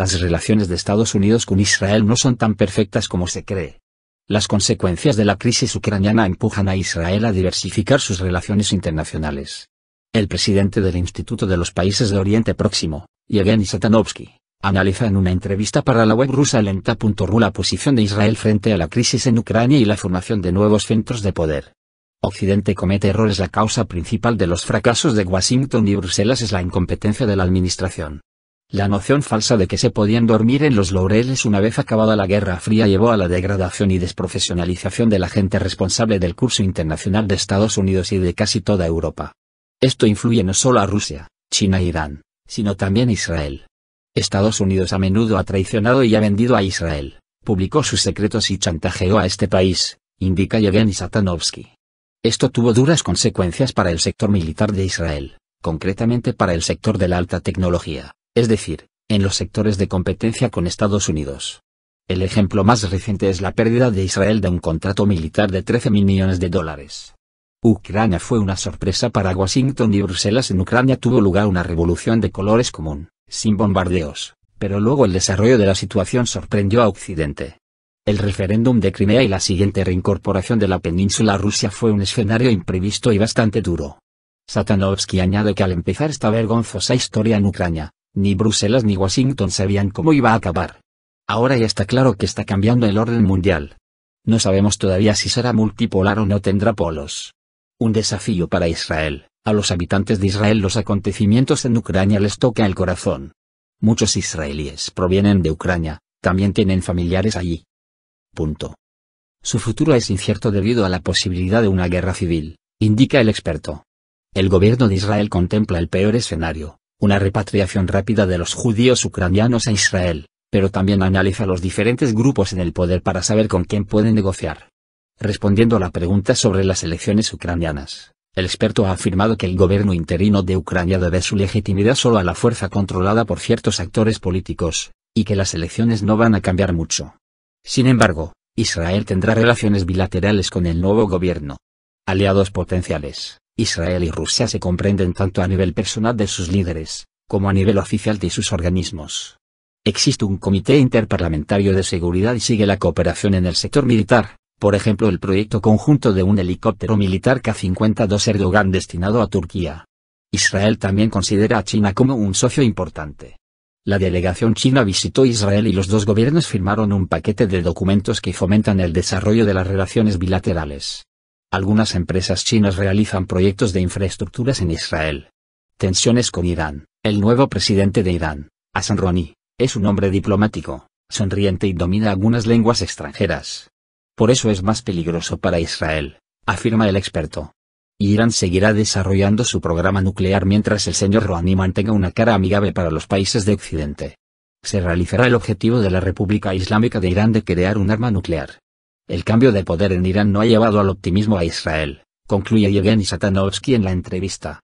las relaciones de Estados Unidos con Israel no son tan perfectas como se cree. Las consecuencias de la crisis ucraniana empujan a Israel a diversificar sus relaciones internacionales. El presidente del Instituto de los Países de Oriente Próximo, Yevgeny Satanovsky, analiza en una entrevista para la web rusa lenta.ru la posición de Israel frente a la crisis en Ucrania y la formación de nuevos centros de poder. Occidente comete errores La causa principal de los fracasos de Washington y Bruselas es la incompetencia de la administración. La noción falsa de que se podían dormir en los laureles una vez acabada la Guerra Fría llevó a la degradación y desprofesionalización de la gente responsable del curso internacional de Estados Unidos y de casi toda Europa. Esto influye no solo a Rusia, China e Irán, sino también a Israel. Estados Unidos a menudo ha traicionado y ha vendido a Israel, publicó sus secretos y chantajeó a este país, indica Yevgeny Satanovsky. Esto tuvo duras consecuencias para el sector militar de Israel, concretamente para el sector de la alta tecnología es decir, en los sectores de competencia con Estados Unidos. El ejemplo más reciente es la pérdida de Israel de un contrato militar de 13 millones de dólares. Ucrania fue una sorpresa para Washington y Bruselas. En Ucrania tuvo lugar una revolución de colores común, sin bombardeos, pero luego el desarrollo de la situación sorprendió a Occidente. El referéndum de Crimea y la siguiente reincorporación de la península a Rusia fue un escenario imprevisto y bastante duro. Satanovsky añade que al empezar esta vergonzosa historia en Ucrania, ni Bruselas ni Washington sabían cómo iba a acabar. Ahora ya está claro que está cambiando el orden mundial. No sabemos todavía si será multipolar o no tendrá polos. Un desafío para Israel. A los habitantes de Israel los acontecimientos en Ucrania les toca el corazón. Muchos israelíes provienen de Ucrania, también tienen familiares allí. Su futuro es incierto debido a la posibilidad de una guerra civil, indica el experto. El gobierno de Israel contempla el peor escenario, una repatriación rápida de los judíos ucranianos a Israel, pero también analiza los diferentes grupos en el poder para saber con quién pueden negociar. Respondiendo a la pregunta sobre las elecciones ucranianas, el experto ha afirmado que el gobierno interino de Ucrania debe su legitimidad solo a la fuerza controlada por ciertos actores políticos, y que las elecciones no van a cambiar mucho. Sin embargo, Israel tendrá relaciones bilaterales con el nuevo gobierno. Aliados potenciales. Israel y Rusia se comprenden tanto a nivel personal de sus líderes, como a nivel oficial de sus organismos. Existe un comité interparlamentario de seguridad y sigue la cooperación en el sector militar, por ejemplo el proyecto conjunto de un helicóptero militar K-52 Erdogan destinado a Turquía. Israel también considera a China como un socio importante. La delegación china visitó Israel y los dos gobiernos firmaron un paquete de documentos que fomentan el desarrollo de las relaciones bilaterales. Algunas empresas chinas realizan proyectos de infraestructuras en Israel. Tensiones con Irán. El nuevo presidente de Irán, Hassan Rouhani, es un hombre diplomático, sonriente y domina algunas lenguas extranjeras. Por eso es más peligroso para Israel, afirma el experto. Irán seguirá desarrollando su programa nuclear mientras el señor Rouhani mantenga una cara amigable para los países de Occidente. Se realizará el objetivo de la República Islámica de Irán de crear un arma nuclear, el cambio de poder en Irán no ha llevado al optimismo a Israel, concluye Yevgeny Satanovsky en la entrevista.